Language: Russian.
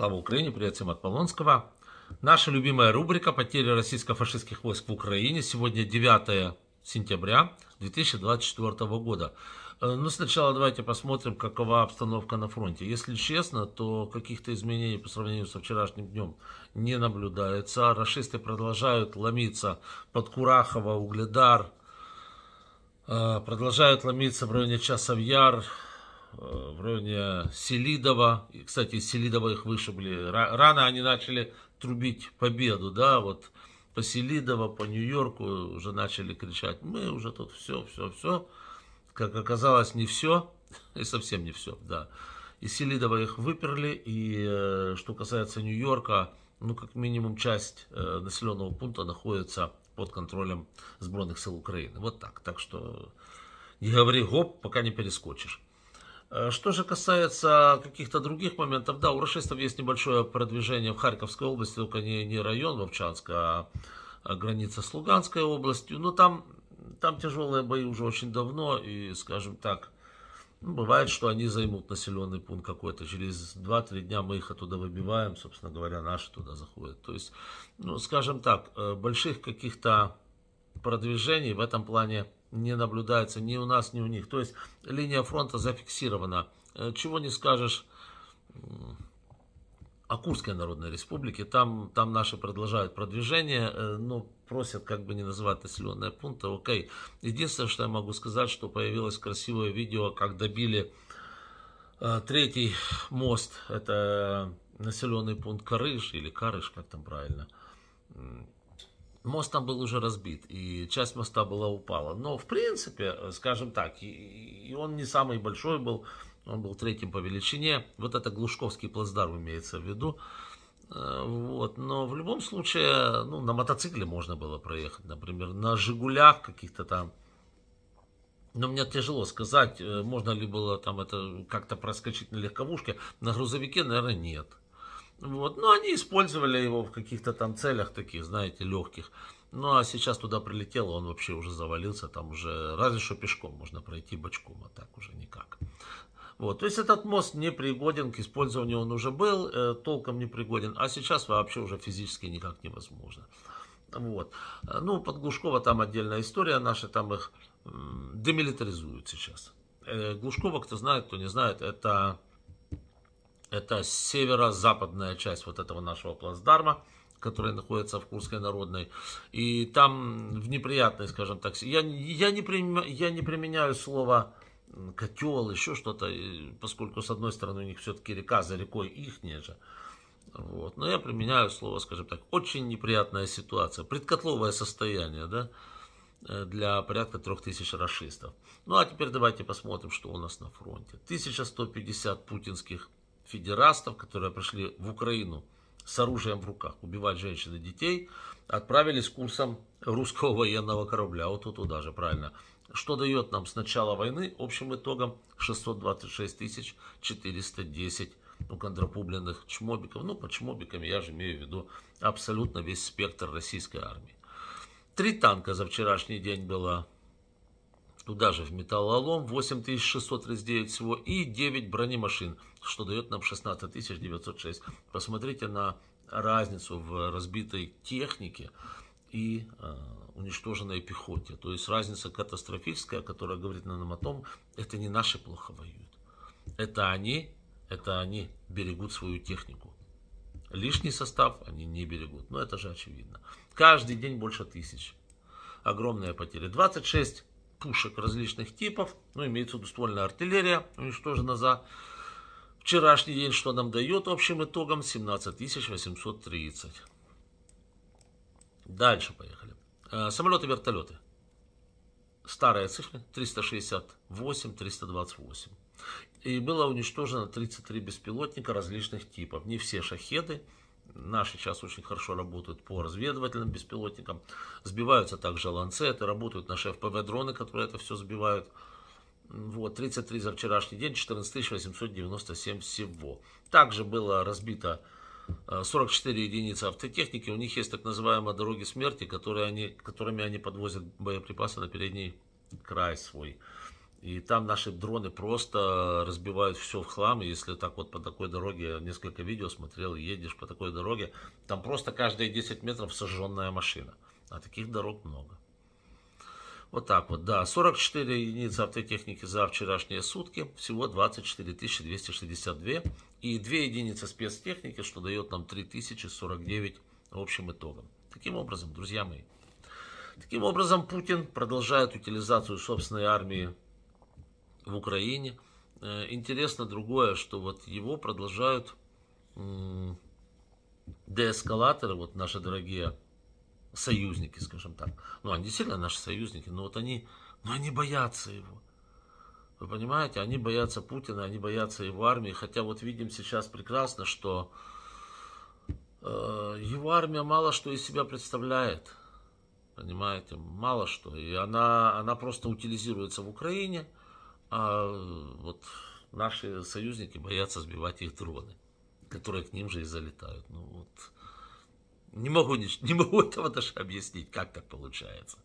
Слава Украине, привет всем от Полонского. Наша любимая рубрика «Потери российско-фашистских войск в Украине». Сегодня 9 сентября 2024 года. Э, Но ну, сначала давайте посмотрим, какова обстановка на фронте. Если честно, то каких-то изменений по сравнению со вчерашним днем не наблюдается. Рашисты продолжают ломиться под Курахово, Угледар, э, продолжают ломиться в районе Часовьяр, Э, в районе Селидова. И, кстати, Селидова их вышибли. Рано они начали трубить победу, да, вот по Селидова, по Нью-Йорку уже начали кричать, мы уже тут все, все, все. Как оказалось, не все, и совсем не все, да. И Селидова их выперли, и э, что касается Нью-Йорка, ну, как минимум, часть э, населенного пункта находится под контролем сборных сил Украины. Вот так. Так что не говори гоп, пока не перескочишь. Э, что же касается каких-то других моментов, да, у расистов есть небольшое продвижение в Харьковской области, только не, не район Вовчанска, а граница с Луганской областью. Но там, там тяжелые бои уже очень давно, и, скажем так, ну, бывает, что они займут населенный пункт какой-то. Через 2-3 дня мы их оттуда выбиваем, собственно говоря, наши туда заходят. То есть, ну, скажем так, э, больших каких-то продвижений в этом плане не наблюдается ни у нас, ни у них. То есть линия фронта зафиксирована. Э, чего не скажешь о Курской Народной Республике. Там, там наши продолжают продвижение, э, но просят как бы не называть населенные пункты. Окей. Единственное, что я могу сказать, что появилось красивое видео, как добили э, третий мост. Это населенный пункт Карыш или Карыш, как там правильно мост там был уже разбит, и часть моста была упала. Но, в принципе, скажем так, и он не самый большой был, он был третьим по величине. Вот это Глушковский плацдарм имеется в виду. Э, вот. Но в любом случае, ну, на мотоцикле можно было проехать, например, на «Жигулях» каких-то там. Но мне тяжело сказать, э, можно ли было там это как-то проскочить на легковушке. На грузовике, наверное, нет. Вот. Но ну, они использовали его в каких-то там целях таких, знаете, легких. Ну, а сейчас туда прилетел, он вообще уже завалился, там уже разве что пешком можно пройти бочком, а так уже никак. Вот, то есть этот мост не пригоден к использованию, он уже был, э, толком не пригоден, а сейчас вообще уже физически никак невозможно. Вот. Ну, под Глушкова там отдельная история, наши там их демилитаризуют сейчас. Э, Глушкова, кто знает, кто не знает, это это северо-западная часть вот этого нашего плацдарма которые находится в Курской народной. И там в неприятной, скажем так, я, я, не, я не применяю слово котел, еще что-то, поскольку с одной стороны у них все-таки река за рекой их же. Вот. Но я применяю слово, скажем так, очень неприятная ситуация, предкотловое состояние, да, э, для порядка трех тысяч расистов. Ну а теперь давайте посмотрим, что у нас на фронте. 1150 путинских федерастов, которые пришли в Украину с оружием в руках убивать женщин и детей, отправились курсом русского военного корабля, вот тут туда же, правильно. Что дает нам с начала войны общим итогом 626 410 ну контрапубленных чмобиков. Ну, под чмобиками я же имею в виду абсолютно весь спектр российской армии. Три танка за вчерашний день было Туда же в металлолом 8639 всего и 9 бронемашин, что дает нам 16906. Посмотрите на разницу в разбитой технике и э, уничтоженной пехоте. То есть разница катастрофическая, которая говорит нам о том, это не наши плохо воюют. Это они, это они берегут свою технику. Лишний состав они не берегут. Но это же очевидно. Каждый день больше тысяч. Огромные потери. 26 пушек различных типов, ну, имеется в виду ствольная артиллерия, уничтожена за вчерашний день, что нам дает общим итогом 17 830. Дальше поехали. Э, самолеты, вертолеты. Старая цифра 368, 328. И было уничтожено 33 беспилотника различных типов. Не все шахеды, Наши сейчас очень хорошо работают по разведывательным беспилотникам. Сбиваются также ланцеты, работают наши ФПВ-дроны, которые это все сбивают. Вот, 33 за вчерашний день, 14897 всего. Также было разбито 44 э, единицы автотехники. У них есть так называемые дороги смерти, которые они, которыми они подвозят боеприпасы на передний край свой. И там наши дроны просто разбивают все в хлам. Если так вот по такой дороге, несколько видео смотрел, едешь по такой дороге, там просто каждые 10 метров сожженная машина. А таких дорог много. Вот так вот, да. 44 единицы автотехники за вчерашние сутки, всего 24 262. И 2 единицы спецтехники, что дает нам 3049 общим итогом. Таким образом, друзья мои, таким образом Путин продолжает утилизацию собственной армии в Украине. Э, интересно другое, что вот его продолжают деэскалаторы, вот наши дорогие союзники, скажем так. Ну, они сильно наши союзники, но вот они, но они боятся его. Вы понимаете, они боятся Путина, они боятся его армии. Хотя вот видим сейчас прекрасно, что э, его армия мало что из себя представляет. Понимаете, мало что. И она, она просто утилизируется в Украине – а вот наши союзники боятся сбивать их дроны, которые к ним же и залетают. Ну вот, не могу, не, не могу этого даже объяснить, как так получается.